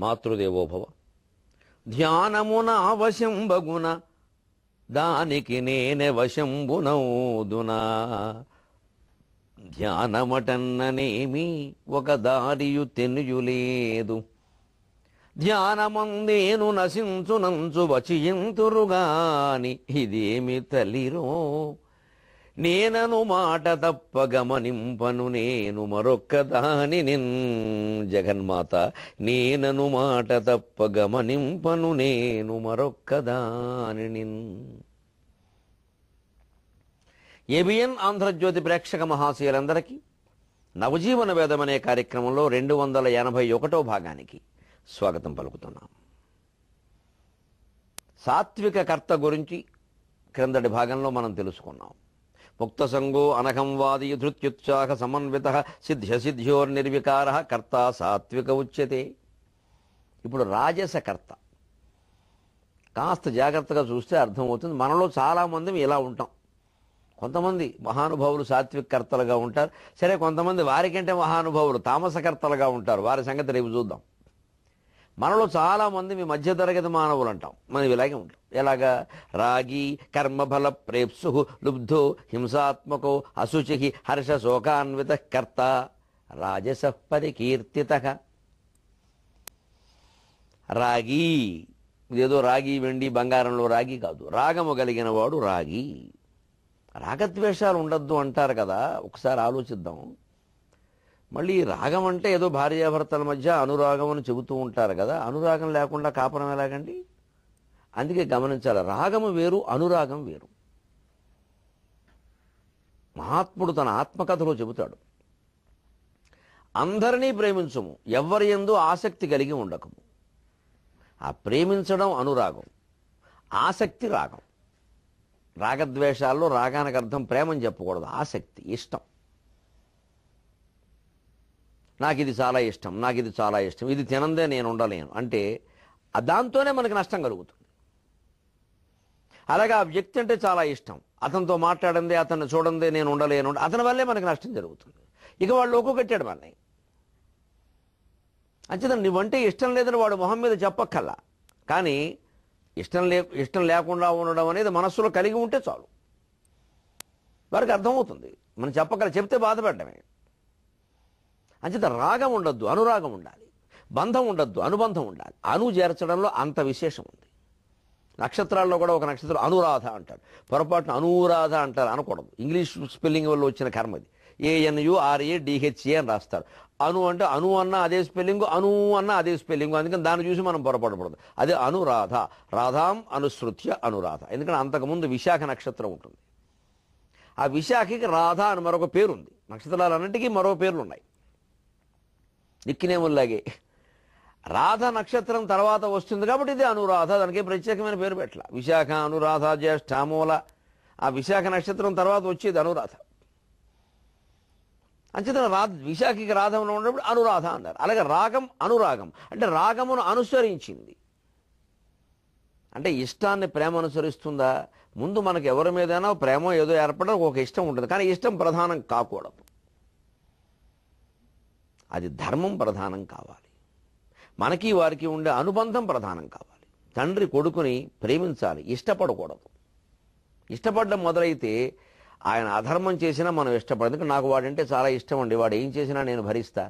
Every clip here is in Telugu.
మాతృదేవోభవ ధ్యానమున బగున దానికి నేనే వశంబునౌదునా ధ్యానమటన్ననేమి ఒక దారియు తెనుయులేదు ధ్యానమందేను నశించునంచు వచియంతురుగాని ఇదేమి తలిరో నేనను మాట తప్ప గమనింపను నేను మరొక్కదాని నిన్ జగన్మాత నేనను మాట తప్ప గమనింపను నేను మరొక్కదాని నిన్ ఏబిఎన్ ఆంధ్రజ్యోతి ప్రేక్షక మహాశయులందరికీ నవజీవన వేదం అనే కార్యక్రమంలో రెండు వందల ఎనభై ఒకటో భాగానికి స్వాగతం పలుకుతున్నాం సాత్విక కర్త గురించి క్రిందటి భాగంలో మనం తెలుసుకున్నాం ముక్తసంగో అనఘంవాది ధృత్యుత్సాహ సమన్విత సిద్ధ్యసిద్ధ్యోర్నిర్వికార కర్త సాత్విక ఉచ్యతే ఇప్పుడు రాజసకర్త కాస్త జాగ్రత్తగా చూస్తే అర్థమవుతుంది మనలో చాలామంది ఇలా ఉంటాం కొంతమంది మహానుభావులు కర్తలుగా ఉంటారు సరే కొంతమంది వారికంటే మహానుభావులు తామసకర్తలుగా ఉంటారు వారి సంగతి రేపు చూద్దాం మనలో చాలామంది మీ మధ్య తరగతి మానవులు అంటాం మనం ఇలాగే ఉంటాం ఎలాగా రాగి కర్మఫల ప్రేప్సు లుబ్ధో హింసాత్మకో అశుచి హర్ష శోకాన్విత కర్త రాజస పరికీర్తిత రాగి ఇదేదో రాగి వెండి బంగారంలో రాగి కాదు రాగము కలిగిన వాడు రాగి రాగద్వేషాలు ఉండొద్దు అంటారు కదా ఒకసారి ఆలోచిద్దాం మళ్ళీ రాగం అంటే ఏదో భార్యాభర్తల మధ్య అనురాగం అని చెబుతూ ఉంటారు కదా అనురాగం లేకుండా కాపురం ఎలాగండి అందుకే గమనించాలి రాగము వేరు అనురాగం వేరు మహాత్ముడు తన ఆత్మకథలో చెబుతాడు అందరినీ ప్రేమించము ఎవరి ఎందు ఆసక్తి కలిగి ఉండకము ఆ ప్రేమించడం అనురాగం ఆసక్తి రాగం రాగద్వేషాల్లో రాగానికి అర్థం ప్రేమని చెప్పకూడదు ఆసక్తి ఇష్టం నాకు ఇది చాలా ఇష్టం నాకు ఇది చాలా ఇష్టం ఇది తినందే నేను ఉండలేను అంటే దాంతోనే మనకి నష్టం కలుగుతుంది అలాగే ఆ వ్యక్తి అంటే చాలా ఇష్టం అతనితో మాట్లాడందే అతన్ని చూడందే నేను ఉండలేను అతని వల్లే మనకి నష్టం జరుగుతుంది ఇక వాళ్ళు కట్టాడు మనని అంచేత నువ్వంటే ఇష్టం లేదని వాడు మొహం మీద చెప్పక్కల్లా కానీ ఇష్టం లే ఇష్టం లేకుండా ఉండడం అనేది మనస్సులో కలిగి ఉంటే చాలు వారికి అర్థమవుతుంది మనం చెప్పగల చెప్తే బాధపడ్డమే అంచేత రాగం ఉండొద్దు అనురాగం ఉండాలి బంధం ఉండొద్దు అనుబంధం ఉండాలి అను చేర్చడంలో అంత విశేషం ఉంది నక్షత్రాల్లో కూడా ఒక నక్షత్రం అనురాధ అంటారు పొరపాటున అనురాధ అంటారు అనకూడదు ఇంగ్లీష్ స్పెల్లింగ్ వల్ల వచ్చిన కర్మ ఇది ఏఎన్యు ఆర్ఏ డిహెచ్ఏ అని రాస్తారు అను అంటే అను అన్న అదే స్పెల్లింగ్ అను అన్న అదే స్పెల్లింగ్ అందుకని దాన్ని చూసి మనం పొరపడకూడదు అదే అనురాధ రాధాం అనుసృత్య అనురాధ ఎందుకంటే అంతకుముందు విశాఖ నక్షత్రం ఉంటుంది ఆ విశాఖకి రాధ అని మరొక పేరుంది నక్షత్రాలన్నింటికీ మరో పేర్లు ఉన్నాయి నిక్కినేముల్లాగే రాధ నక్షత్రం తర్వాత వస్తుంది కాబట్టి ఇది అనురాధ దానికి ప్రత్యేకమైన పేరు పెట్టాల విశాఖ అనురాధ జ్యేష్ఠామూల ఆ విశాఖ నక్షత్రం తర్వాత వచ్చేది అనురాధ అంచేత రా విశాఖకి రాధమున ఉన్నప్పుడు అనురాధ అన్నారు అలాగే రాగం అనురాగం అంటే రాగమును అనుసరించింది అంటే ఇష్టాన్ని ప్రేమ అనుసరిస్తుందా ముందు మనకు ఎవరి మీదైనా ప్రేమ ఏదో ఏర్పడడం ఒక ఇష్టం ఉంటుంది కానీ ఇష్టం ప్రధానం కాకూడదు అది ధర్మం ప్రధానం కావాలి మనకి వారికి ఉండే అనుబంధం ప్రధానం కావాలి తండ్రి కొడుకుని ప్రేమించాలి ఇష్టపడకూడదు ఇష్టపడడం మొదలైతే ఆయన అధర్మం చేసినా మనం ఇష్టపడదు నాకు వాడంటే చాలా ఇష్టం అండి వాడు ఏం చేసినా నేను భరిస్తా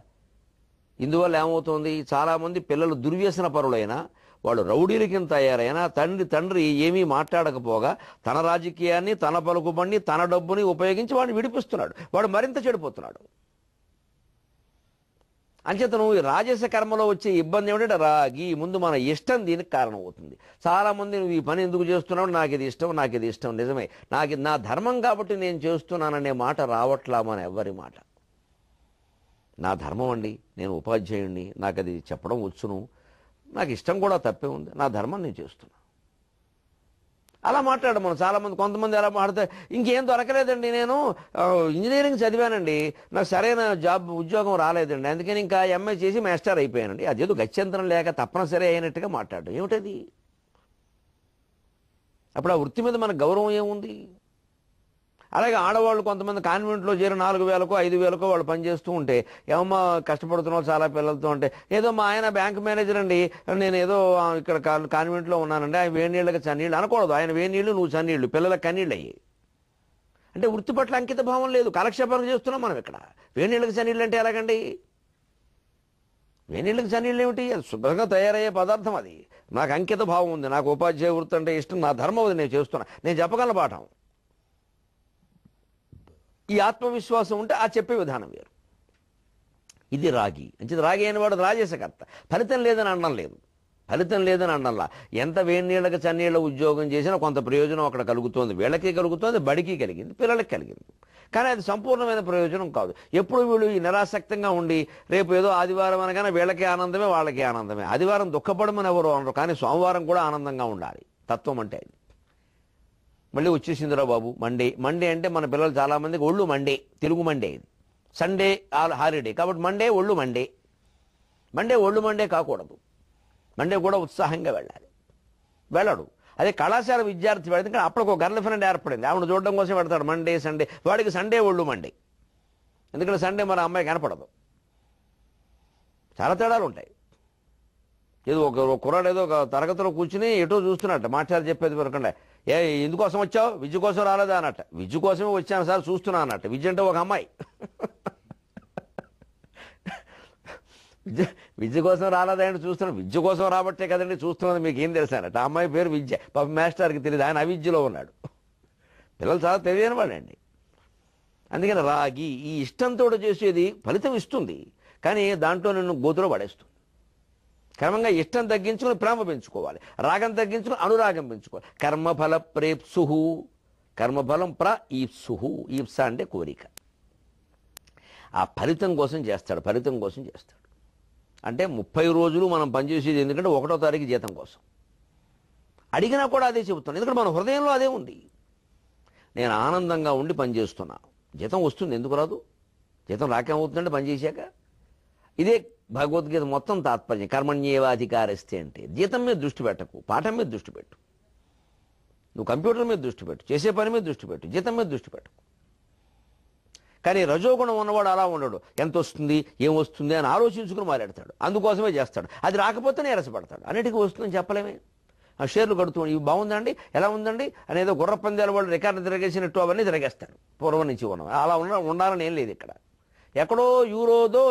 ఇందువల్ల ఏమవుతుంది చాలామంది పిల్లలు దుర్వ్యసన పరులైనా వాళ్ళు రౌడీల కింద తయారైనా తండ్రి తండ్రి ఏమీ మాట్లాడకపోగా తన రాజకీయాన్ని తన పలుకుబడిని తన డబ్బుని ఉపయోగించి వాడిని విడిపిస్తున్నాడు వాడు మరింత చెడిపోతున్నాడు అంచేతను రాజస్వ కర్మలో వచ్చే ఇబ్బంది ఏమిటంటే రాగి ముందు మన ఇష్టం దీనికి కారణం అవుతుంది చాలామంది నువ్వు ఈ పని ఎందుకు చేస్తున్నావు నాకు ఇది ఇష్టం నాకు ఇది ఇష్టం నిజమే నాకు నా ధర్మం కాబట్టి నేను చేస్తున్నాననే మాట రావట్లా మన ఎవ్వరి మాట నా ధర్మం అండి నేను ఉపాధ్యాయుణ్ణి నాకు అది చెప్పడం వచ్చును నాకు ఇష్టం కూడా తప్పే ఉంది నా ధర్మం నేను చేస్తున్నాను అలా మాట్లాడడం మనం చాలా మంది కొంతమంది ఎలా మాడితే ఇంకేం దొరకలేదండి నేను ఇంజనీరింగ్ చదివానండి నాకు సరైన జాబ్ ఉద్యోగం రాలేదండి అందుకని ఇంకా ఎంఏ చేసి మాస్టర్ అయిపోయానండి అదేదో గత్యంతరం లేక తప్పనిసరి అయినట్టుగా మాట్లాడడం ఏమిటది అప్పుడు ఆ వృత్తి మీద మన గౌరవం ఏముంది అలాగే ఆడవాళ్ళు కొంతమంది కాన్వెంట్లో చేరి నాలుగు వేలకో ఐదు వేలకో వాళ్ళు పనిచేస్తూ ఉంటే ఏమో కష్టపడుతున్నావు చాలా పిల్లలతో ఉంటే ఏదో మా ఆయన బ్యాంక్ మేనేజర్ అండి నేను ఏదో ఇక్కడ కాన్వెంట్లో ఉన్నానండి ఆయన వేణీళ్ళకి చన్నీళ్ళు అనకూడదు ఆయన వేణీళ్ళు నువ్వు చన్నీళ్ళు పిల్లలకు కన్నీళ్ళు అయ్యి అంటే వృత్తి పట్ల అంకిత భావం లేదు కాలక్షేపానికి చేస్తున్నాం మనం ఇక్కడ వేణీళ్ళకి చన్నీళ్ళు అంటే ఎలాగండి వేణీళ్ళకి చన్నీళ్ళు ఏమిటి అది శుభ్రంగా తయారయ్యే పదార్థం అది నాకు అంకిత భావం ఉంది నాకు ఉపాధ్యాయ వృత్తి అంటే ఇష్టం నా ధర్మం అది నేను చేస్తున్నా నేను చెప్పగలను పాఠం ఈ ఆత్మవిశ్వాసం ఉంటే ఆ చెప్పే విధానం వేరు ఇది రాగి అంచేది రాగి అయినవాడు రాజేసకర్త ఫలితం లేదని అనడం లేదు ఫలితం లేదని అనడంలా ఎంత వేణీళ్ళకి చన్నీళ్ళ ఉద్యోగం చేసినా కొంత ప్రయోజనం అక్కడ కలుగుతోంది వీళ్ళకి కలుగుతోంది బడికి కలిగింది పిల్లలకి కలిగింది కానీ అది సంపూర్ణమైన ప్రయోజనం కాదు ఎప్పుడు వీళ్ళు ఈ నిరాసక్తంగా ఉండి రేపు ఏదో ఆదివారం అనగానే వీళ్ళకే ఆనందమే వాళ్ళకే ఆనందమే ఆదివారం దుఃఖపడమని ఎవరు అనరు కానీ సోమవారం కూడా ఆనందంగా ఉండాలి తత్వం అంటే మళ్ళీ వచ్చేసిందిరా బాబు మండే మండే అంటే మన పిల్లలు చాలామందికి ఒళ్ళు మండే తెలుగు మండే సండే హాలిడే కాబట్టి మండే ఒళ్ళు మండే మండే ఒళ్ళు మండే కాకూడదు మండే కూడా ఉత్సాహంగా వెళ్ళాలి వెళ్ళడు అదే కళాశాల విద్యార్థి పెడితే అప్పుడు ఒక గర్ల్ ఫ్రెండ్ ఏర్పడింది ఆవిడ చూడడం కోసం పెడతాడు మండే సండే వాడికి సండే ఒళ్ళు మండే ఎందుకంటే సండే మన అమ్మాయి కనపడదు చాలా తేడాలు ఉంటాయి ఏదో ఒక కుర్రాడు ఏదో ఒక తరగతిలో కూర్చుని ఎటో చూస్తున్నట్టు మాట్లాడి చెప్పేది వరకుండా ఏ ఎందుకోసం వచ్చావు విద్య కోసం రాలేదా అన్నట్టు విద్య కోసమే వచ్చాను సార్ చూస్తున్నా అన్నట్టు విద్య అంటే ఒక అమ్మాయి విద్య విద్య కోసం రాలేదండి చూస్తున్నాను విద్య కోసం రాబట్టే కదండి చూస్తున్నది మీకు ఏం తెలుసు ఆ అమ్మాయి పేరు విద్య పాప మాస్టర్కి తెలియదు ఆయన అవిద్యలో ఉన్నాడు పిల్లలు చాలా తెలియని వాడండి అందుకని రాగి ఈ ఇష్టంతో చేసేది ఫలితం ఇస్తుంది కానీ దాంట్లో నిన్ను గోతులో పడేస్తుంది క్రమంగా ఇష్టం తగ్గించుకుని ప్రేమ పెంచుకోవాలి రాగం తగ్గించుకుని అనురాగం పెంచుకోవాలి కర్మఫల ప్రేప్సుహు కర్మఫలం ప్ర ఈప్సుహు ఈప్స అంటే కోరిక ఆ ఫలితం కోసం చేస్తాడు ఫలితం కోసం చేస్తాడు అంటే ముప్పై రోజులు మనం పనిచేసేది ఎందుకంటే ఒకటో తారీఖు జీతం కోసం అడిగినా కూడా అదే చెబుతున్నాను ఎందుకంటే మన హృదయంలో అదే ఉంది నేను ఆనందంగా ఉండి పనిచేస్తున్నా జీతం వస్తుంది ఎందుకు రాదు జీతం రాకేమవుతుందంటే పనిచేసాక ఇదే భగవద్గీత మొత్తం తాత్పర్యం కర్మణ్యేవాధికారస్తే అంటే జీతం మీద దృష్టి పెట్టకు పాఠం మీద దృష్టి పెట్టు నువ్వు కంప్యూటర్ మీద దృష్టి పెట్టు చేసే పని మీద దృష్టి పెట్టు జీతం మీద దృష్టి పెట్టు కానీ రజోగుణం ఉన్నవాడు అలా ఉండడు ఎంత వస్తుంది ఏం వస్తుంది అని ఆలోచించుకుని మాట్లాడతాడు అందుకోసమే చేస్తాడు అది రాకపోతేనే ఎరసపడతాడు అన్నిటికీ వస్తుందని చెప్పలేమే ఆ షేర్లు కడుతూ ఇవి బాగుందండి ఎలా ఉందండి అనేదో గుర్రపందాల వాళ్ళు రికార్డు తిరగేసినట్టు అవన్నీ తిరగేస్తారు పూర్వం నుంచి ఉన్నాం అలా ఉండ ఉండాలని ఏం లేదు ఇక్కడ ఎక్కడో యూరోదో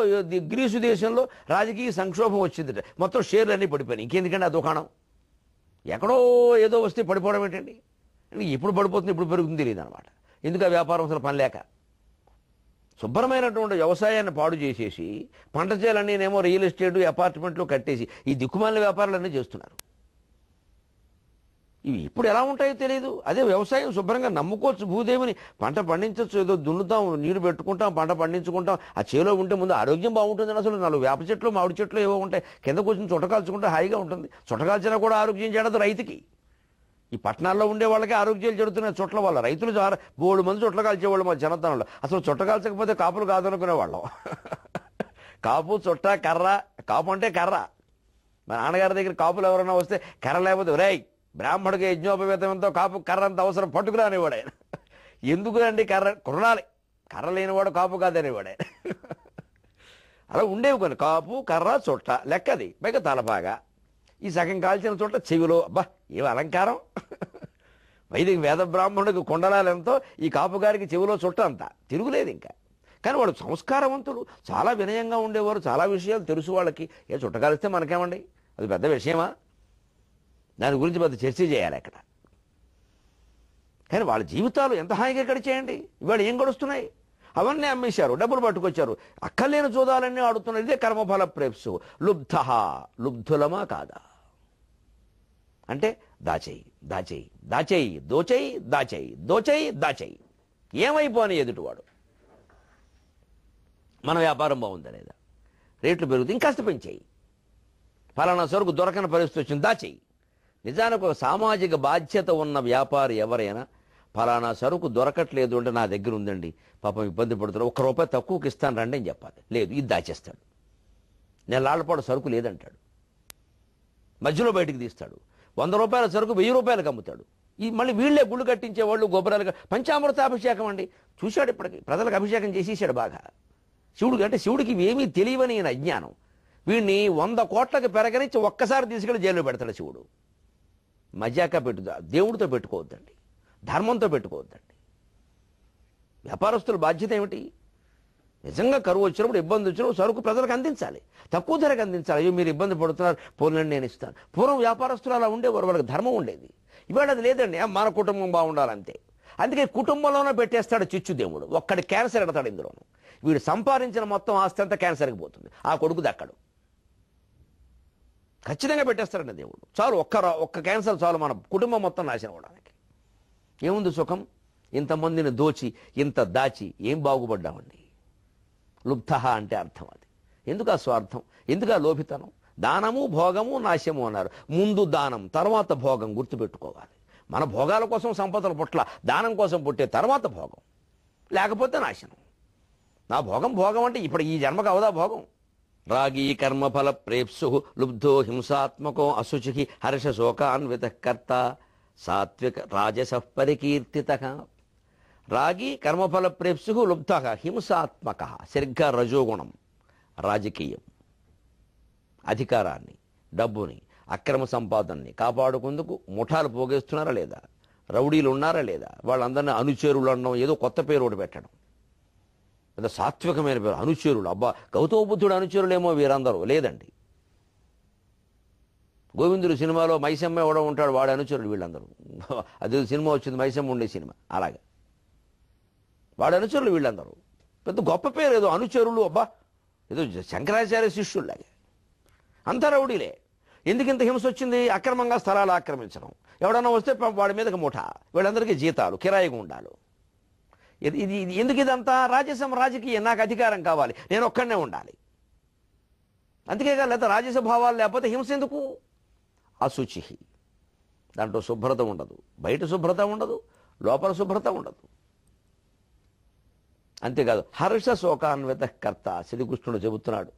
గ్రీసు దేశంలో రాజకీయ సంక్షోభం వచ్చిందట మొత్తం షేర్లు అన్నీ పడిపోయినాయి ఇంకెందుకండి ఆ దుకాణం ఎక్కడో ఏదో వస్తే పడిపోవడం ఏంటండి ఇప్పుడు పడిపోతుంది ఇప్పుడు పెరుగుతుంది తెలియదు అనమాట ఎందుకు ఆ వ్యాపారం అసలు పని లేక శుభ్రమైనటువంటి వ్యవసాయాన్ని పాడు చేసేసి పంట ఏమో రియల్ ఎస్టేట్ అపార్ట్మెంట్లు కట్టేసి ఈ దిక్కుమాల వ్యాపారాలన్నీ చేస్తున్నారు ఇవి ఇప్పుడు ఎలా ఉంటాయో తెలియదు అదే వ్యవసాయం శుభ్రంగా నమ్ముకోవచ్చు భూదేవిని పంట పండించవచ్చు ఏదో దున్నుతాం నీరు పెట్టుకుంటాం పంట పండించుకుంటాం ఆ చేలో ఉంటే ముందు ఆరోగ్యం బాగుంటుంది అసలు నాలుగు వేప చెట్లు మామిడి చెట్లు ఏవో ఉంటాయి కింద కూర్చొని చుట్టకాల్చుకుంటే హాయిగా ఉంటుంది చుట్టకాల్చినా కూడా ఆరోగ్యం చేయడదు రైతుకి ఈ పట్టణాల్లో ఉండే వాళ్ళకి ఆరోగ్యాలు జరుగుతున్నాయి చుట్ల వల్ల రైతులు మూడు మంది చుట్టలు కాల్చేవాళ్ళు మా జనతనంలో అసలు చుట్ట కాల్చకపోతే కాపులు కాదనుకునే వాళ్ళం కాపు చుట్ట కర్ర కాపు అంటే కర్ర మా నాన్నగారి దగ్గర కాపులు ఎవరైనా వస్తే కర్ర లేకపోతే రేయ్ బ్రాహ్మడికి యజ్ఞోపవేతంతో కాపు కర్ర అంత అవసరం పట్టుకురానివాడు ఆయన ఎందుకు అండి కర్ర కొనాలి కర్ర లేనివాడు కాపు కాదనేవాడు ఆయన అలా ఉండేవి కొన్ని కాపు కర్ర చుట్ట లెక్కది పైగా తలపాగా ఈ సగం కాల్చిన చోట చెవిలో అబ్బా ఏం అలంకారం వైదిక వేద బ్రాహ్మణుడికి కొండలాలెంతో ఈ కాపుగారికి చెవిలో చుట్ట అంత తిరుగులేదు ఇంకా కానీ వాడు సంస్కారవంతుడు చాలా వినయంగా ఉండేవారు చాలా విషయాలు తెలుసు వాళ్ళకి ఏ చుట్టకాలిస్తే మనకేమండి అది పెద్ద విషయమా దాని గురించి పెద్ద చర్చ చేయాలి అక్కడ కానీ వాళ్ళ జీవితాలు ఎంత హాయిగా గడిచేయండి ఇవాళ ఏం గడుస్తున్నాయి అవన్నీ అమ్మేశారు డబ్బులు పట్టుకొచ్చారు అక్కర్లేని చూదాలన్నీ ఆడుతున్నారు ఇదే కర్మఫల ప్రేప్స్ లుబ్ధ లుబ్ధులమా కాదా అంటే దాచేయి దాచేయి దాచేయి దోచేయి దాచేయి దోచేయి దాచేయి ఏమైపోని ఎదుటివాడు మన వ్యాపారం బాగుందా లేదా రేట్లు పెరుగుతుంది ఇంకాస్త పెంచేయి ఫలానా సరుకు దొరకని పరిస్థితి వచ్చింది దాచేయి నిజానికి ఒక సామాజిక బాధ్యత ఉన్న వ్యాపారి ఎవరైనా ఫలానా సరుకు దొరకట్లేదు అంటే నా దగ్గర ఉందండి పాపం ఇబ్బంది పడుతున్నారు ఒక్క రూపాయి తక్కువకి ఇస్తాను రండి అని చెప్పాలి లేదు ఇది దాచేస్తాడు నెలాళ్ళపాటు సరుకు లేదంటాడు మధ్యలో బయటికి తీస్తాడు వంద రూపాయల సరుకు వెయ్యి రూపాయలకు అమ్ముతాడు ఈ మళ్ళీ వీళ్ళే గుళ్ళు కట్టించే వాళ్ళు గొబ్బరాలు పంచామృత అభిషేకం అండి చూశాడు ఇప్పటికి ప్రజలకు అభిషేకం చేసేసాడు బాగా శివుడికి అంటే శివుడికి ఏమీ తెలియవని అజ్ఞానం వీడిని వంద కోట్లకు పెరగనిచ్చి ఒక్కసారి తీసుకెళ్లి జైల్లో పెడతాడు శివుడు మజాక పెట్టు దేవుడితో పెట్టుకోవద్దండి ధర్మంతో పెట్టుకోవద్దండి వ్యాపారస్తుల బాధ్యత ఏమిటి నిజంగా కరువు వచ్చినప్పుడు ఇబ్బంది వచ్చినప్పుడు సరుకు ప్రజలకు అందించాలి తక్కువ ధరకు అందించాలి అయ్యో మీరు ఇబ్బంది పడుతున్నారు పూర్ణం నేను ఇస్తాను పూర్వం వ్యాపారస్తులు అలా ఉండేవారు వాళ్ళకి ధర్మం ఉండేది ఇవాళ అది లేదండి మన కుటుంబం బాగుండాలంతే అందుకే కుటుంబంలోనే పెట్టేస్తాడు చిచ్చు దేవుడు ఒక్కడి క్యాన్సర్ ఎడతాడు ఇందులోను వీడు సంపాదించిన మొత్తం ఆస్తి అంతా క్యాన్సర్కి పోతుంది ఆ కొడుకు దక్కడు ఖచ్చితంగా పెట్టేస్తారండి దేవుడు చాలు ఒక్క ఒక్క క్యాన్సర్ చాలు మన కుటుంబం మొత్తం నాశనం అవడానికి ఏముంది సుఖం ఇంతమందిని దోచి ఇంత దాచి ఏం బాగుపడ్డామండి లుప్త అంటే అర్థం అది ఎందుకు ఆ స్వార్థం ఎందుకు ఆ లోభితనం దానము భోగము నాశము అన్నారు ముందు దానం తర్వాత భోగం గుర్తుపెట్టుకోవాలి మన భోగాల కోసం సంపదల పుట్ల దానం కోసం పుట్టే తర్వాత భోగం లేకపోతే నాశనం నా భోగం భోగం అంటే ఇప్పుడు ఈ జన్మకు అవదా భోగం రాగీ కర్మఫల ప్రేప్సు లుబ్ధో హింసాత్మకో అశుచి హర్షశోకాన్విత కర్త సాత్విక రాజస పరికీర్తిత రాగి కర్మఫల ప్రేప్సు లుబ్ధ హింసాత్మక సరిగ్గా రజోగుణం రాజకీయం అధికారాన్ని డబ్బుని అక్రమ సంపాదనని కాపాడుకుందుకు ముఠాలు పోగేస్తున్నారా లేదా రౌడీలు ఉన్నారా లేదా వాళ్ళందరినీ అనుచరులు అనడం ఏదో కొత్త పేరు ఒకటి పెట్టడం పెద్ద సాత్వికమైన పేరు అనుచరులు అబ్బా గౌతమ బుద్ధుడు అనుచరులేమో వీరందరూ లేదండి గోవిందుడు సినిమాలో మైసమ్మ ఎవడో ఉంటాడు వాడు అనుచరులు వీళ్ళందరూ అది సినిమా వచ్చింది మైసమ్మ ఉండే సినిమా అలాగే వాడు అనుచరులు వీళ్ళందరూ పెద్ద గొప్ప పేరు ఏదో అనుచరులు అబ్బా ఏదో శంకరాచార్య శిష్యుల్లాగే అంత రౌడీలే ఎందుకు ఇంత హింస వచ్చింది అక్రమంగా స్థలాలు ఆక్రమించడం ఎవడన్నా వస్తే వాడి మీదకి మూట వీళ్ళందరికీ జీతాలు కిరాయిగా ఉండాలి ఇది ఎందుకు ఇదంతా రాజ్యసభ రాజకీయం నాకు అధికారం కావాలి నేను ఒక్కడనే ఉండాలి అందుకే కాదు లేదా రాజ్యసభావాలు లేకపోతే హింస ఎందుకు అశుచి దాంట్లో శుభ్రత ఉండదు బయట శుభ్రత ఉండదు లోపల శుభ్రత ఉండదు అంతేకాదు హర్ష శోకాన్విత కర్త శ్రీకృష్ణుడు చెబుతున్నాడు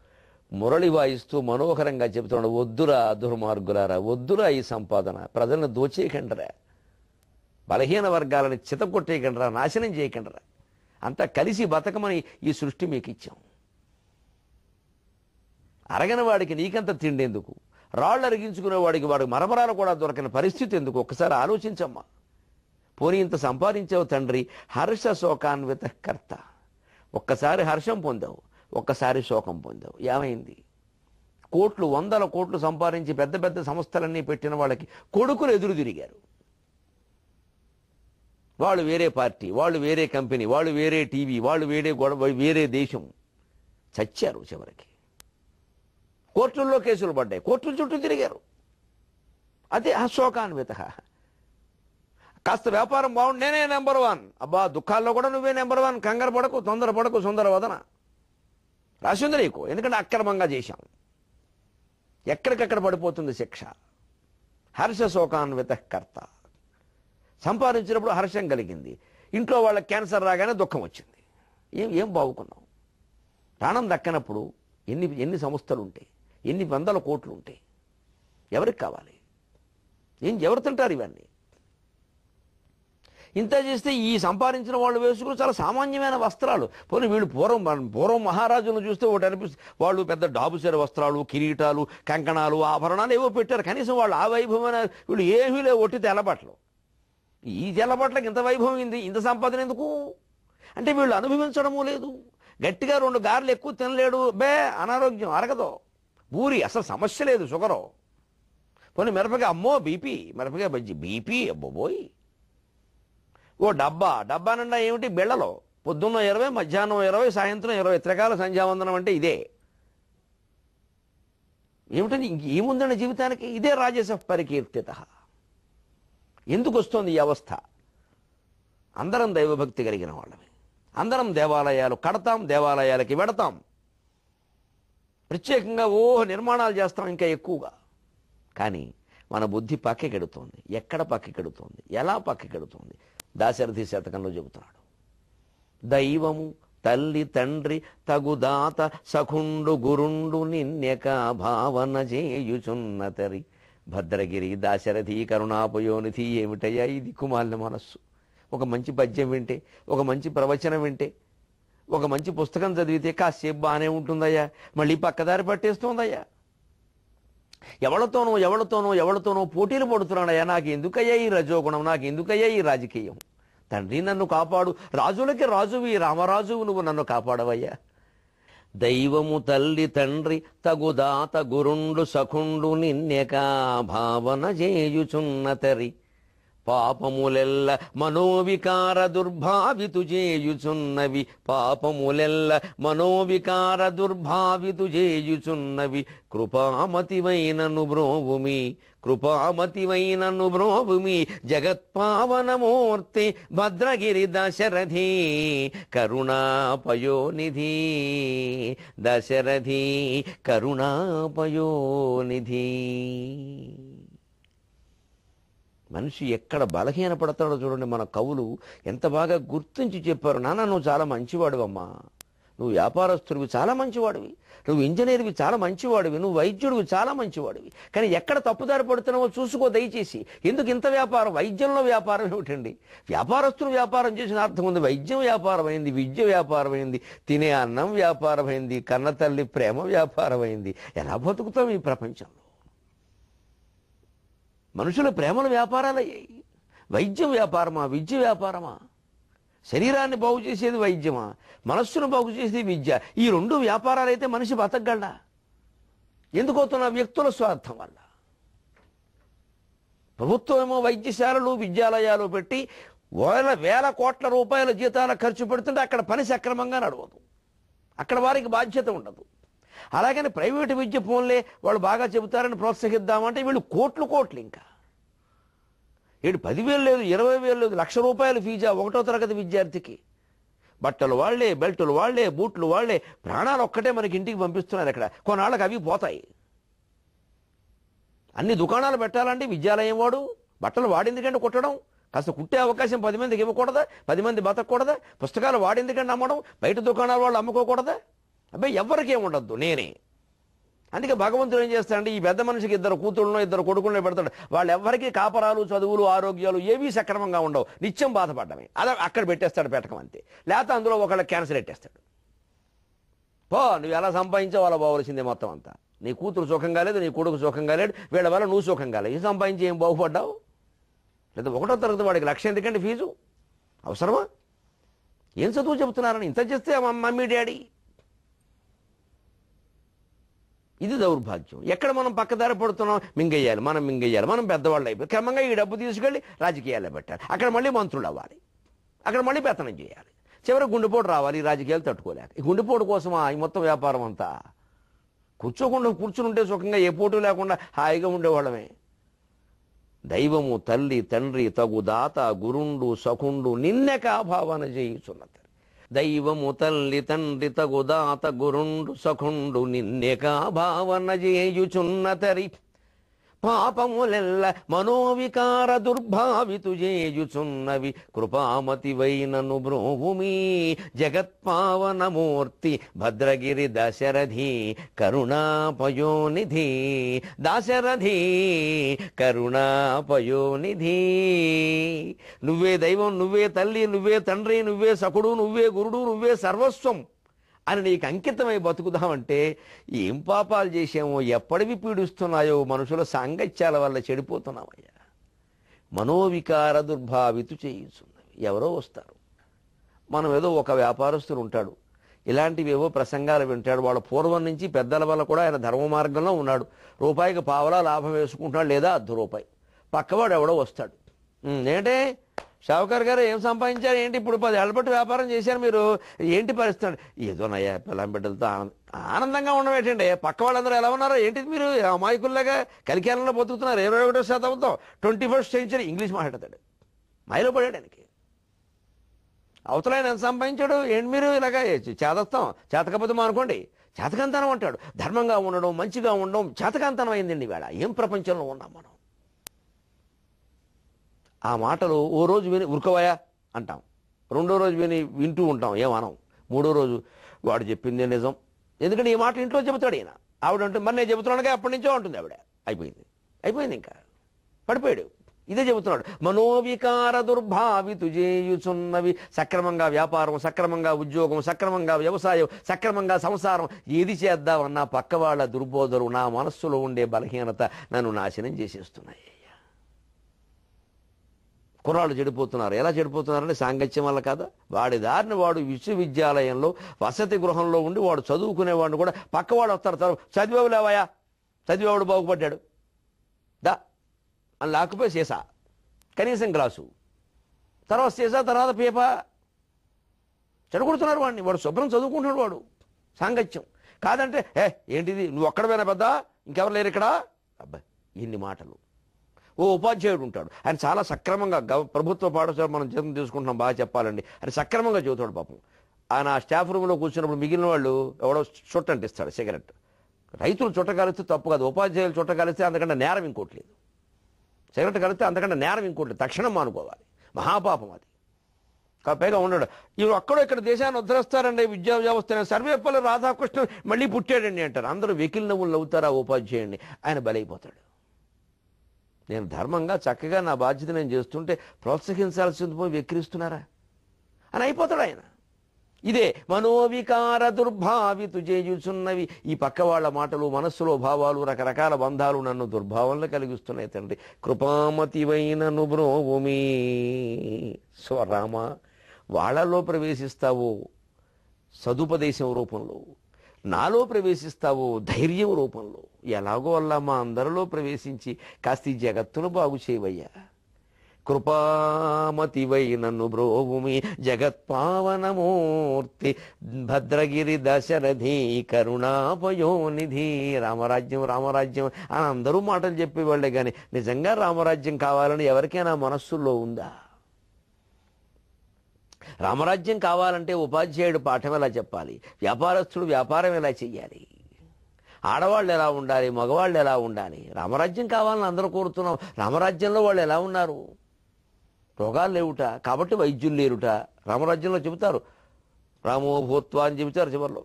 మురళి వాయిస్తూ మనోహరంగా చెబుతున్నాడు వద్దురా దుర్మార్గులారా వద్దురా ఈ సంపాదన ప్రజలను దోచేయకండిరా బలహీన వర్గాలను చితకొట్టేయకండ్రా నాశనం చేయకండ్రా అంతా కలిసి బతకమని ఈ సృష్టి మీకు ఇచ్చాం అరగని వాడికి నీకంత తిండేందుకు రాళ్ళు అరిగించుకునే వాడికి వాడికి మరమరాలు కూడా దొరకని పరిస్థితి ఎందుకు ఒకసారి ఆలోచించమ్మా పోని ఇంత సంపాదించావు తండ్రి హర్ష శోకాన్విత కర్త ఒక్కసారి హర్షం పొందావు ఒక్కసారి శోకం పొందావు ఏమైంది కోట్లు వందల కోట్లు సంపాదించి పెద్ద పెద్ద సంస్థలన్నీ పెట్టిన వాళ్ళకి కొడుకులు ఎదురు తిరిగారు వాళ్ళు వేరే పార్టీ వాళ్ళు వేరే కంపెనీ వాళ్ళు వేరే టీవీ వాళ్ళు వేరే గొడవ వేరే దేశం చచ్చారు చివరికి కోర్టుల్లో కేసులు పడ్డాయి కోర్టుల చుట్టూ తిరిగారు అదే అశోకాన్విత కాస్త వ్యాపారం బాగుంది నేనే నెంబర్ వన్ అబ్బా దుఃఖాల్లో కూడా నువ్వే నెంబర్ వన్ కంగారు పడకు తొందర పడకు సుందర వదన రాసింది నీకు ఎందుకంటే అక్రమంగా చేశాం ఎక్కడికక్కడ పడిపోతుంది శిక్ష హర్ష శోకాన్విత కర్త సంపాదించినప్పుడు హర్షం కలిగింది ఇంట్లో వాళ్ళ క్యాన్సర్ రాగానే దుఃఖం వచ్చింది ఏం ఏం బాగుకున్నాం ప్రాణం దక్కనప్పుడు ఎన్ని ఎన్ని సంస్థలు ఉంటాయి ఎన్ని వందల కోట్లు ఉంటాయి ఎవరికి కావాలి ఏం ఎవరు తింటారు ఇవన్నీ ఇంత చేస్తే ఈ సంపాదించిన వాళ్ళు వేసుకుని చాలా సామాన్యమైన వస్త్రాలు పోనీ వీళ్ళు పూర్వం పూర్వం మహారాజులను చూస్తే ఒకటి అనిపిస్తుంది వాళ్ళు పెద్ద డాబుసేర వస్త్రాలు కిరీటాలు కంకణాలు ఆభరణాలు ఏవో పెట్టారు కనీసం వాళ్ళు ఆ వైభవమైన వీళ్ళు ఏమీ లేవు ఒట్టి తెల్లబట్టలు ఈ జలపట్లకి ఇంత వైభవం ఇంత సంపాదన ఎందుకు అంటే వీళ్ళు అనుభవించడము లేదు గట్టిగా రెండు గారెలు ఎక్కువ తినలేడు బే అనారోగ్యం అరగదు ఊరి అసలు సమస్య లేదు షుగరు పోనీ మిరపకాయ అమ్మో బీపీ మిరపకాయ బజ్జి బీపీ అబ్బోబోయ్ ఓ డబ్బా డబ్బా నిండా ఏమిటి బిళ్ళలో పొద్దున్న ఇరవై మధ్యాహ్నం ఇరవై సాయంత్రం ఇరవై త్రికాల సంధ్యావందనం అంటే ఇదే ఏమిటని ఇంకేముందండి జీవితానికి ఇదే రాజస పరికీర్తిత ఎందుకు వస్తుంది ఈ అవస్థ అందరం దైవభక్తి కలిగిన వాళ్ళమే అందరం దేవాలయాలు కడతాం దేవాలయాలకి వెడతాం ప్రత్యేకంగా ఓహ నిర్మాణాలు చేస్తాం ఇంకా ఎక్కువగా కానీ మన బుద్ధి పక్కకెడుతోంది ఎక్కడ పక్కకెడుతోంది ఎలా పక్కకెడుతోంది దాశరథి శతకంలో చెబుతున్నాడు దైవము తల్లి తండ్రి తగుదాత సఖుండు గురుండు నిన్నెక భావన చేయుచున్నతరి భద్రగిరి దాశరథి కరుణాపయోనిధి ఏమిటయ్యా ఈ దిక్కుమాలిన మనస్సు ఒక మంచి పద్యం వింటే ఒక మంచి ప్రవచనం వింటే ఒక మంచి పుస్తకం చదివితే కాసేపు బాగానే ఉంటుందయ్యా మళ్ళీ పక్కదారి పట్టేస్తుందయ్యా ఎవళ్ళతోనో ఎవళ్ళతోనో ఎవరితోనో పోటీలు పడుతున్నాడయ్యా నాకు ఎందుకయ్యా ఈ రజోగుణం నాకు ఎందుకయ్యా ఈ రాజకీయం తండ్రి నన్ను కాపాడు రాజులకి రాజువి రామరాజువు నువ్వు నన్ను కాపాడవయ్యా దైవము తల్లి తండ్రి తగుదాత గురుండు సఖుండు నిన్నెకా భావన చేయుచున్నతరి పాపములెల్ల మనోవికార దుర్భావితు చేయుచున్నవి పాపములెల్ల మనోవికార దుర్భావితు చేయుచున్నవి కృపామతివైనను బ్రోవుమి కృపామతివైనను బ్రోవుమి జగత్పావనమూర్తి భద్రగిరి దశరథి కరుణాపయోనిధి దశరథి కరుణాపయోనిధి మనిషి ఎక్కడ బలహీన పడతాడో చూడండి మన కవులు ఎంత బాగా గుర్తించి చెప్పారు నాన్న నువ్వు చాలా మంచివాడువమ్మా నువ్వు వ్యాపారస్తుడివి చాలా మంచివాడివి నువ్వు ఇంజనీర్వి చాలా మంచివాడివి నువ్వు వైద్యుడివి చాలా మంచివాడివి కానీ ఎక్కడ తప్పుదారి పడుతున్నావో చూసుకో దయచేసి ఎందుకు ఇంత వ్యాపారం వైద్యంలో వ్యాపారం ఏమిటండి వ్యాపారస్తులు వ్యాపారం చేసిన అర్థం ఉంది వైద్యం వ్యాపారం అయింది విద్య వ్యాపారం అయింది తినే అన్నం వ్యాపారమైంది కన్నతల్లి ప్రేమ వ్యాపారం అయింది ఎలా బతుకుతాం ఈ ప్రపంచంలో మనుషుల ప్రేమల అయ్యాయి వైద్యం వ్యాపారమా విద్య వ్యాపారమా శరీరాన్ని బాగు చేసేది వైద్యమా మనస్సును బాగు చేసేది విద్య ఈ రెండు వ్యాపారాలు అయితే మనిషి బతకగలడా ఎందుకోతున్న వ్యక్తుల స్వార్థం వల్ల ప్రభుత్వం ఏమో వైద్యశాలలు విద్యాలయాలు పెట్టి వేల వేల కోట్ల రూపాయల జీతాల ఖర్చు పెడుతుంటే అక్కడ పని సక్రమంగా నడవదు అక్కడ వారికి బాధ్యత ఉండదు అలాగని ప్రైవేటు విద్య ఫోన్లే వాళ్ళు బాగా చెబుతారని ప్రోత్సహిద్దామంటే వీళ్ళు కోట్లు కోట్లు ఇంకా ఏడు పదివేలు లేదు ఇరవై వేలు లేదు లక్ష రూపాయలు ఫీజా ఒకటో తరగతి విద్యార్థికి బట్టలు వాళ్లే బెల్టులు వాళ్లే బూట్లు వాళ్లే ప్రాణాలు ఒక్కటే మనకి ఇంటికి పంపిస్తున్నారు ఇక్కడ కొన్నాళ్ళకి అవి పోతాయి అన్ని దుకాణాలు పెట్టాలంటే విద్యాలయం వాడు బట్టలు వాడెందుకంటే కుట్టడం కాస్త కుట్టే అవకాశం పది మందికి ఇవ్వకూడదా పది మంది బతకూడదా పుస్తకాలు వాడెందుకంటే అమ్మడం బయట దుకాణాలు వాళ్ళు అమ్ముకోకూడదా అబ్బాయి ఎవరికేం ఉండద్దు నేనే అందుకే భగవంతుడు ఏం చేస్తాడంటే ఈ పెద్ద మనిషికి ఇద్దరు కూతుళ్ళను ఇద్దరు కొడుకులను పెడతాడు వాళ్ళు ఎవరికి కాపరాలు చదువులు ఆరోగ్యాలు ఏవీ సక్రమంగా ఉండవు నిత్యం బాధపడ్డమే అదే అక్కడ పెట్టేస్తాడు పెట్టకం అంతే లేకపోతే అందులో ఒకళ్ళ క్యాన్సర్ పెట్టేస్తాడు పో నువ్వు ఎలా సంపాదించావు వాళ్ళ పోవలసిందే మొత్తం అంతా నీ కూతురు సుఖం కాలేదు నీ కొడుకు సుఖం కాలేదు వీళ్ళ వల్ల నువ్వు సుఖం కాలేదు సంపాదించి ఏం బాగుపడ్డావు లేదా ఒకటో తరగతి వాడికి లక్ష ఎందుకంటే ఫీజు అవసరమా ఏం చదువు చెబుతున్నారని ఇంత చేస్తే మమ్మీ డాడీ ఇది దౌర్భాగ్యం ఎక్కడ మనం పక్కదారి పడుతున్నాం మింగేయాలి మనం మింగయ్యాలి మనం పెద్దవాళ్ళు అయిపోయి క్రమంగా ఈ డబ్బు తీసుకెళ్ళి రాజకీయాల్లో పెట్టాలి అక్కడ మళ్ళీ మంత్రులు అవ్వాలి అక్కడ మళ్ళీ పెత్తనం చేయాలి చివరి గుండెపోటు రావాలి రాజకీయాలు తట్టుకోలేక ఈ గుండెపోటు కోసమా ఈ మొత్తం వ్యాపారం అంతా కూర్చోకుండా కూర్చుని ఉంటే సుఖంగా ఏ పోటు లేకుండా హాయిగా ఉండేవాళ్ళమే దైవము తల్లి తండ్రి తగు దాత గురుండు సఖుండు నిన్నెక భావన చేయుచున్నది దైవము తల్లి తండ్రి తగుదాత గురుండు సఖుండు నిన్నే భావన చేయుచున్న తరి పాపములెల్ల మనోవికార దుర్భావితు చేయుచున్నవి కృపామతివైనను బ్రోవుమీ జగత్పావనమూర్తి భద్రగిరి దశరథి కరుణాపయోనిధి దశరథి కరుణాపయోనిధి నువ్వే దైవం నువ్వే తల్లి నువ్వే తండ్రి నువ్వే సకుడు నువ్వే గురుడు నువ్వే సర్వస్వం అని నీకు అంకితమై బతుకుదామంటే ఏం పాపాలు చేసామో ఎప్పటివి పీడిస్తున్నాయో మనుషుల సాంగత్యాల వల్ల చెడిపోతున్నామయ్యా మనోవికార దుర్భావితు చేయించున్నవి ఎవరో వస్తారు మనం ఏదో ఒక వ్యాపారస్తులు ఉంటాడు ఇలాంటివేవో ప్రసంగాలు వింటాడు వాళ్ళ పూర్వం నుంచి పెద్దల వల్ల కూడా ఆయన ధర్మ మార్గంలో ఉన్నాడు రూపాయికి పావలా లాభం వేసుకుంటున్నాడు లేదా అర్ధ రూపాయి పక్కవాడు ఎవడో వస్తాడు ఏంటంటే షావుకర్ గారు ఏం సంపాదించారు ఏంటి ఇప్పుడు పది పట్టు వ్యాపారం చేశారు మీరు ఏంటి పరిస్థితి ఏదో నయ్యా పిల్లం బిడ్డలతో ఆనందంగా ఏంటండి పక్క వాళ్ళందరూ ఎలా ఉన్నారో ఏంటిది మీరు అమాయకుల్లాగా కలికాలంలో బతుకుతున్నారు ఇరవై ఒకటో శతాబ్దంతో ట్వంటీ ఫస్ట్ సెంచరీ ఇంగ్లీష్ మాట్లాడతాడు మైలో పడాడు ఆయనకి సంపాదించాడు ఏంటి మీరు ఇలాగ చేతస్తాం చేతకపోతే అనుకోండి చేతకంతనం అంటాడు ధర్మంగా ఉండడం మంచిగా ఉండడం చేతకంతనం అయిందండి వేళ ఏం ప్రపంచంలో ఉన్నాం మనం ఆ మాటలు ఓ రోజు విని ఉరకవయా అంటాం రెండో రోజు విని వింటూ ఉంటాం ఏమనం మూడో రోజు వాడు చెప్పిందే నిజం ఎందుకంటే ఈ మాట ఇంట్లో చెబుతాడు ఈయన ఆవిడ అంటే మరి నేను చెబుతున్నానుగా అప్పటి నుంచో ఉంటుంది ఆవిడ అయిపోయింది అయిపోయింది ఇంకా పడిపోయాడు ఇదే చెబుతున్నాడు మనోవికార దుర్భావి తుజేయుచున్నవి సక్రమంగా వ్యాపారం సక్రమంగా ఉద్యోగం సక్రమంగా వ్యవసాయం సక్రమంగా సంసారం ఏది చేద్దామన్నా వాళ్ళ దుర్బోధలు నా మనస్సులో ఉండే బలహీనత నన్ను నాశనం చేసేస్తున్నాయి కుర్రాళ్ళు చెడిపోతున్నారు ఎలా చెడిపోతున్నారంటే సాంగత్యం వల్ల కాదా వాడి దారిని వాడు విశ్వవిద్యాలయంలో వసతి గృహంలో ఉండి వాడు చదువుకునేవాడిని కూడా పక్కవాడు వస్తారు చదివేవు లేవాయా చదివేవాడు బాగుపడ్డాడు దా అని లాక్కుపోయి సీసా కనీసం గ్లాసు తర్వాత సీసా తర్వాత పేప చెడగొడుతున్నారు వాడిని వాడు శుభ్రం చదువుకుంటున్నాడు వాడు సాంగత్యం కాదంటే ఏ ఏంటిది నువ్వు ఒక్కడమేనా పెద్ద ఇంకెవరు లేరు ఇక్కడ అబ్బాయి ఇన్ని మాటలు ఓ ఉపాధ్యాయుడు ఉంటాడు ఆయన చాలా సక్రమంగా ప్రభుత్వ పాఠశాల మనం జీతం తీసుకుంటున్నాం బాగా చెప్పాలండి ఆయన సక్రమంగా చదువుతాడు పాపం ఆయన ఆ స్టాఫ్ రూమ్లో కూర్చున్నప్పుడు మిగిలిన వాళ్ళు ఎవడో చుట్ట ఇస్తాడు సిగరెట్ రైతులు చుట్ట కలిస్తే తప్పు కాదు ఉపాధ్యాయులు చుట్ట కలిస్తే అంతకంటే నేరం ఇంకోటి లేదు సిగరెట్ కలిస్తే అంతకంటే నేరం ఇంకోటి తక్షణం మానుకోవాలి మహాపాపం అది పైగా ఉండడు ఇవి అక్కడో ఇక్కడ దేశాన్ని ఉద్ధరిస్తారండి విద్యా వ్యవస్థ సర్వేపల్లి రాధాకృష్ణ మళ్ళీ పుట్టాడండి అంటారు అందరూ వెకిల్ నవ్వులు నవ్వుతారా ఆ ఉపాధ్యాయుడిని ఆయన బలైపోతాడు నేను ధర్మంగా చక్కగా నా బాధ్యత నేను చేస్తుంటే ప్రోత్సహించాల్సింది పోయి వెక్కిరిస్తున్నారా అని అయిపోతాడు ఆయన ఇదే మనోవికార దుర్భావి తుజేయుచున్నవి ఈ పక్క వాళ్ళ మాటలు మనస్సులో భావాలు రకరకాల బంధాలు నన్ను దుర్భావనలు కలిగిస్తున్నాయి తండ్రి కృపామతివైన నుబ్రోమి స్వరామ వాళ్ళలో ప్రవేశిస్తావు సదుపదేశం రూపంలో నాలో ప్రవేశిస్తావు ధైర్యం రూపంలో ఎలాగో అల్లా మా అందరిలో ప్రవేశించి కాస్త ఈ జగత్తును బాగు చేయవయ్యా కృపామతి వై నన్ను బ్రోభూమి జగత్పావనమూర్తి భద్రగిరి దశరథి కరుణాపయోనిధి రామరాజ్యం రామరాజ్యం అని అందరూ మాటలు చెప్పేవాళ్ళే కానీ నిజంగా రామరాజ్యం కావాలని ఎవరికైనా మనస్సులో ఉందా రామరాజ్యం కావాలంటే ఉపాధ్యాయుడు పాఠం ఎలా చెప్పాలి వ్యాపారస్తుడు వ్యాపారం ఎలా చెయ్యాలి ఆడవాళ్ళు ఎలా ఉండాలి మగవాళ్ళు ఎలా ఉండాలి రామరాజ్యం కావాలని అందరూ కోరుతున్నాం రామరాజ్యంలో వాళ్ళు ఎలా ఉన్నారు రోగాలు లేవుట కాబట్టి వైద్యులు లేరుట రామరాజ్యంలో చెబుతారు రామో భూత్వ అని చెబుతారు చివరిలో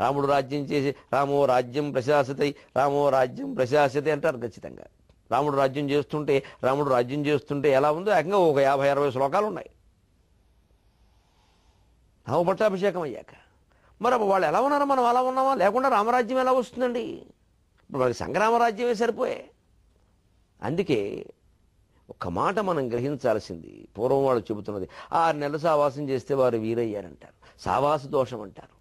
రాముడు రాజ్యం చేసి రామో రాజ్యం ప్రశాసితై రామో రాజ్యం ప్రశాసిత అంటారు ఖచ్చితంగా రాముడు రాజ్యం చేస్తుంటే రాముడు రాజ్యం చేస్తుంటే ఎలా ఉందో ఏకంగా ఒక యాభై అరవై శ్లోకాలు ఉన్నాయి పట్టాభిషేకం అయ్యాక మరి వాళ్ళు ఎలా ఉన్నారో మనం అలా ఉన్నామా లేకుండా రామరాజ్యం ఎలా వస్తుందండి ఇప్పుడు మనకి సంగ్రామరాజ్యమే సరిపోయే అందుకే ఒక మాట మనం గ్రహించాల్సింది పూర్వం వాళ్ళు చెబుతున్నది ఆరు నెలలు సావాసం చేస్తే వారు వీరయ్యారంటారు సావాస దోషం అంటారు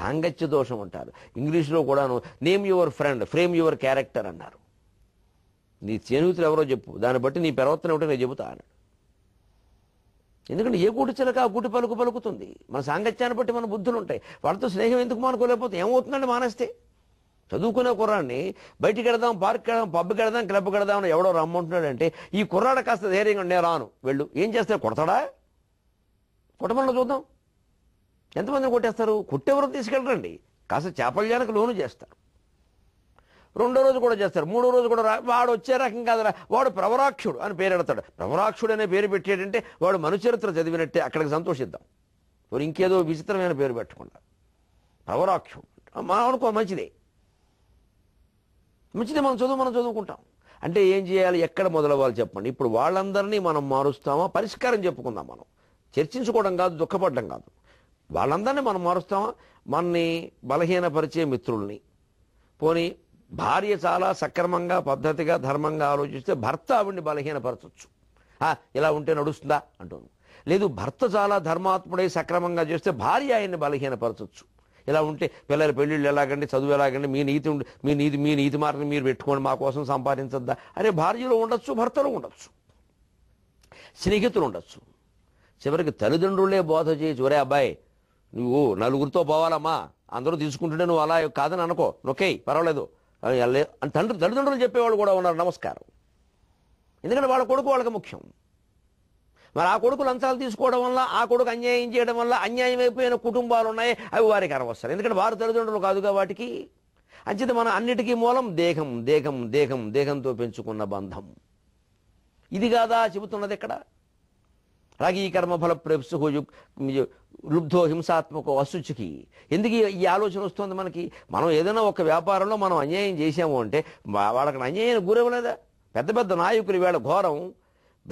సాంగత్య దోషం అంటారు ఇంగ్లీష్లో కూడాను name your friend frame your character అన్నారు నీ చేనుతులు ఎవరో చెప్పు దాన్ని బట్టి నీ ప్రవర్తన ఒకటి నేను చెబుతా అన్నాడు ఎందుకంటే ఏ కూటి చిలక ఆ కూటి పలుకు పలుకుతుంది మన సాంగత్యాన్ని బట్టి మన బుద్ధులు ఉంటాయి వాళ్ళతో స్నేహం ఎందుకు మానుకోలేకపోతే ఏమవుతుందండి మానేస్తే చదువుకునే కుర్రాన్ని బయటికి వెళదాం పార్క్కి వెళదాం పబ్కి వెళదాం క్లబ్ వెళదాం అని ఎవడో రమ్మంటున్నాడంటే ఈ కుర్రాడ కాస్త ధైర్యంగా నేను రాను వెళ్ళు ఏం చేస్తాడు కొడతాడా కొట్టమన్నా చూద్దాం ఎంతమందిని కొట్టేస్తారు కొట్టేవరం తీసుకెళ్ళరండి కాస్త చేపల్యానికి జానకు లోను చేస్తారు రెండో రోజు కూడా చేస్తారు మూడో రోజు కూడా వాడు వచ్చే రకం కాదురా వాడు ప్రవరాక్షుడు అని పేరెడతాడు ప్రవరాక్షుడు అనే పేరు పెట్టేటంటే వాడు మనుచరిత్ర చదివినట్టే అక్కడికి సంతోషిద్దాం మరి ఇంకేదో విచిత్రమైన పేరు పెట్టకుండా ప్రవరాక్షుడు మనం అనుకో మంచిదే మంచిదే మనం చదువు మనం చదువుకుంటాం అంటే ఏం చేయాలి ఎక్కడ మొదలవ్వాలి చెప్పండి ఇప్పుడు వాళ్ళందరినీ మనం మారుస్తామా పరిష్కారం చెప్పుకుందాం మనం చర్చించుకోవడం కాదు దుఃఖపడడం కాదు వాళ్ళందరినీ మనం మారుస్తామా మనని బలహీనపరిచే మిత్రుల్ని పోనీ భార్య చాలా సక్రమంగా పద్ధతిగా ధర్మంగా ఆలోచిస్తే భర్త ఆవిడ్ని బలహీనపరచచ్చు ఇలా ఉంటే నడుస్తుందా అంటుంది లేదు భర్త చాలా ధర్మాత్ముడై సక్రమంగా చేస్తే భార్య ఆయన్ని బలహీనపరచచ్చు ఇలా ఉంటే పిల్లల పెళ్ళిళ్ళు ఎలాగండి చదువు ఎలాగండి మీ నీతి మీ నీతి మీ నీతి మార్గం మీరు పెట్టుకోండి మా కోసం సంపాదించద్దా అరే భార్యలో ఉండొచ్చు భర్తలో ఉండొచ్చు స్నేహితులు ఉండొచ్చు చివరికి తల్లిదండ్రులే బోధ చేయొచ్చు ఒరే అబ్బాయి నువ్వు నలుగురితో పోవాలమ్మా అందరూ తీసుకుంటుంటే నువ్వు అలా కాదని అనుకో నొక్కేయి పర్వాలేదు అని తండ్రి తల్లిదండ్రులు చెప్పేవాళ్ళు కూడా ఉన్నారు నమస్కారం ఎందుకంటే వాళ్ళ కొడుకు వాళ్ళకి ముఖ్యం మరి ఆ కొడుకు లంచాలు తీసుకోవడం వల్ల ఆ కొడుకు అన్యాయం చేయడం వల్ల అన్యాయం అయిపోయిన కుటుంబాలు ఉన్నాయి అవి వారికి అనవసరం ఎందుకంటే వారు తల్లిదండ్రులు కాదుగా వాటికి అంచేత మనం అన్నిటికీ మూలం దేహం దేహం దేహం దేహంతో పెంచుకున్న బంధం ఇది కాదా చెబుతున్నది ఇక్కడ రాగి కర్మఫల ప్రప్సుహో లుబ్ధో హింసాత్మక అశుచికి ఎందుకు ఈ ఆలోచన వస్తుంది మనకి మనం ఏదైనా ఒక వ్యాపారంలో మనం అన్యాయం చేశాము అంటే వాళ్ళకి అన్యాయం గురవ్వలేదా పెద్ద పెద్ద నాయకులు వేళ ఘోరం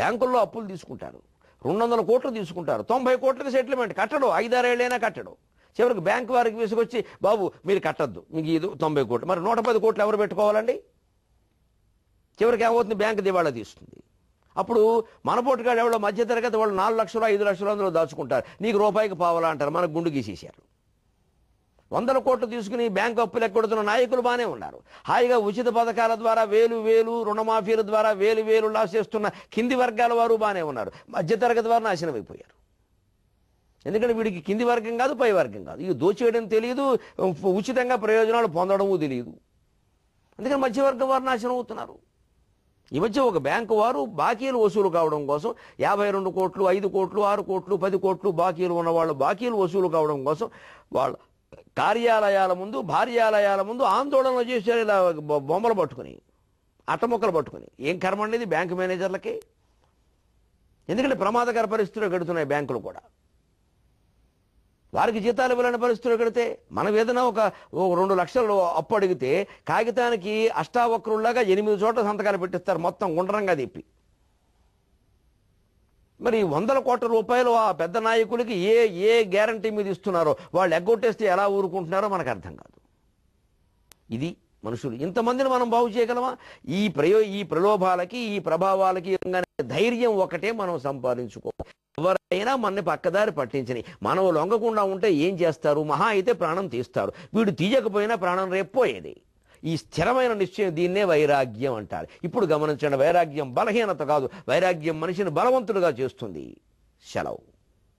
బ్యాంకుల్లో అప్పులు తీసుకుంటారు రెండు వందల కోట్లు తీసుకుంటారు తొంభై కోట్లకి సెటిల్మెంట్ కట్టడు ఐదారేళ్ళైనా కట్టడం చివరికి బ్యాంక్ వారికి తీసుకొచ్చి బాబు మీరు కట్టద్దు మీకు ఇది తొంభై కోట్లు మరి నూట పది కోట్లు ఎవరు పెట్టుకోవాలండి చివరికి ఏమవుతుంది బ్యాంక్ దివాళా తీస్తుంది అప్పుడు మనపోటుగాడు ఎవడో మధ్యతరగతి వాళ్ళు నాలుగు లక్షలు ఐదు లక్షలు అందులో దాచుకుంటారు నీకు రూపాయికి పావాలా అంటారు మనకు గుండు గీసేశారు వందల కోట్లు తీసుకుని బ్యాంకు అప్పులు ఎక్కడుతున్న నాయకులు బాగానే ఉన్నారు హాయిగా ఉచిత పథకాల ద్వారా వేలు వేలు రుణమాఫీల ద్వారా వేలు వేలు లాస్ చేస్తున్న కింది వర్గాల వారు బాగానే ఉన్నారు మధ్యతరగతి వారు నాశనం అయిపోయారు ఎందుకంటే వీడికి కింది వర్గం కాదు పై వర్గం కాదు ఇది దోచేయడం తెలియదు ఉచితంగా ప్రయోజనాలు పొందడము తెలియదు అందుకని మధ్యవర్గం వారు నాశనం అవుతున్నారు ఈ మధ్య ఒక బ్యాంకు వారు బాకీలు వసూలు కావడం కోసం యాభై రెండు కోట్లు ఐదు కోట్లు ఆరు కోట్లు పది కోట్లు బాకీలు ఉన్న వాళ్ళు బాకీలు వసూలు కావడం కోసం వాళ్ళ కార్యాలయాల ముందు భార్యాలయాల ముందు ఆందోళనలు చేశారు ఇలా బొమ్మలు పట్టుకుని అట్టమొక్కలు పట్టుకుని ఏం కర్మ అనేది బ్యాంకు మేనేజర్లకి ఎందుకంటే ప్రమాదకర పరిస్థితులు గడుతున్నాయి బ్యాంకులు కూడా వారికి జీతాలు ఇవ్వలేని పరిస్థితులు కడితే మనం ఏదైనా ఒక రెండు లక్షలు అప్పు అడిగితే కాగితానికి అష్టావక్రుల్లాగా ఎనిమిది చోట్ల సంతకాలు పెట్టిస్తారు మొత్తం గుండ్రంగా తిప్పి మరి వందల కోట్ల రూపాయలు ఆ పెద్ద నాయకులకి ఏ ఏ గ్యారంటీ మీద ఇస్తున్నారో వాళ్ళు ఎగ్గొట్టేస్తే ఎలా ఊరుకుంటున్నారో మనకు అర్థం కాదు ఇది మనుషులు ఇంతమందిని మనం బాగు చేయగలమా ఈ ప్రయో ఈ ప్రలోభాలకి ఈ ప్రభావాలకి ధైర్యం ఒకటే మనం సంపాదించుకో ఎవరైనా మనని పక్కదారి పట్టించని మనం లొంగకుండా ఉంటే ఏం చేస్తారు మహా అయితే ప్రాణం తీస్తారు వీడు తీయకపోయినా ప్రాణం రేపుపోయేది ఈ స్థిరమైన నిశ్చయం దీన్నే వైరాగ్యం అంటారు ఇప్పుడు గమనించండి వైరాగ్యం బలహీనత కాదు వైరాగ్యం మనిషిని బలవంతుడుగా చేస్తుంది సెలవు